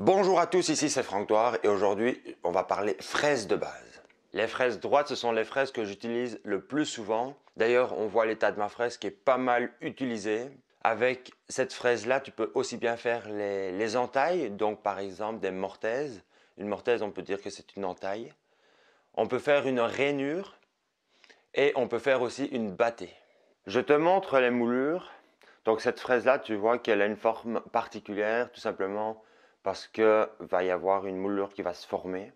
Bonjour à tous, ici c'est Franck Toire et aujourd'hui on va parler fraises de base. Les fraises droites, ce sont les fraises que j'utilise le plus souvent. D'ailleurs, on voit l'état de ma fraise qui est pas mal utilisée. Avec cette fraise-là, tu peux aussi bien faire les, les, entailles, donc par exemple des mortaises. Une mortaise, on peut dire que c'est une entaille. On peut faire une rainure et on peut faire aussi une bâtée. Je te montre les moulures. Donc cette fraise-là, tu vois qu'elle a une forme particulière, tout simplement parce que va y avoir une moulure qui va se former.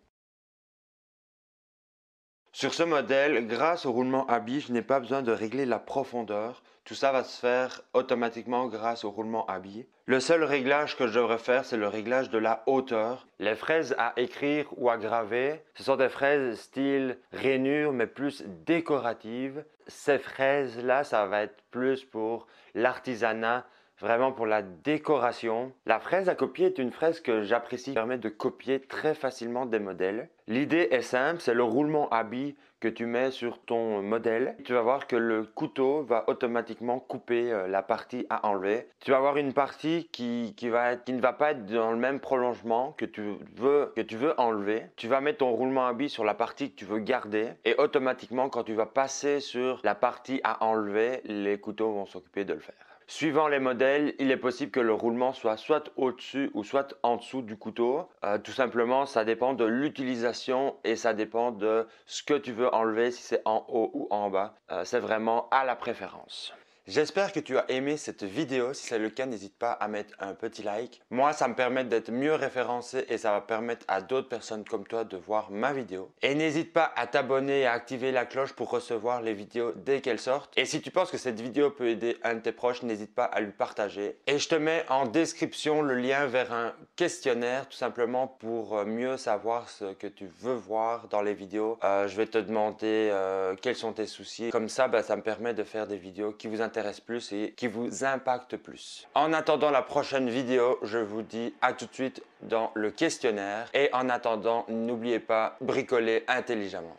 Sur ce modèle, grâce au roulement à billes, je n'ai pas besoin de régler la profondeur. Tout ça va se faire automatiquement grâce au roulement à Le seul réglage que je devrais faire, c'est le réglage de la hauteur. Les fraises à écrire ou à graver, ce sont des fraises style rainure, mais plus décoratives. Ces fraises-là, ça va être plus pour l'artisanat, vraiment pour la décoration. La fraise à copier est une fraise que j'apprécie, qui permet de copier très facilement des modèles. L'idée est simple, c'est le roulement à billes que tu mets sur ton modèle. Tu vas voir que le couteau va automatiquement couper euh, la partie à enlever. Tu vas avoir une partie qui, va ne va pas être dans le même prolongement que tu veux, que tu veux enlever. Tu vas mettre ton roulement à billes sur la partie que tu veux garder et automatiquement quand tu vas passer sur la partie à enlever, les couteaux vont s'occuper de le faire. Suivant les modèles, il est possible que le roulement soit soit au-dessus ou soit en dessous du couteau. Euh, tout simplement, ça dépend de l'utilisation et ça dépend de ce que tu veux enlever, si c'est en haut ou en bas. Euh, c'est vraiment à la préférence. J'espère que tu as aimé cette vidéo. Si c'est le cas, n'hésite pas à mettre un petit like. Moi, ça me permet d'être mieux référencé et ça va permettre à d'autres personnes comme toi de voir ma vidéo. Et n'hésite pas à t'abonner et à activer la cloche pour recevoir les vidéos dès qu'elles sortent. Et si tu penses que cette vidéo peut aider un de tes proches, n'hésite pas à lui partager. Et je te mets en description le lien vers un questionnaire tout simplement pour euh, mieux savoir ce que tu veux voir dans les vidéos. Euh, je vais te demander euh, quels sont tes soucis. Comme ça, bah, ça me permet de faire des vidéos qui vous intéressent intéresse plus et qui vous impacte plus. En attendant la prochaine vidéo, je vous dis à tout de suite dans le questionnaire et en attendant, n'oubliez pas, bricoler intelligemment.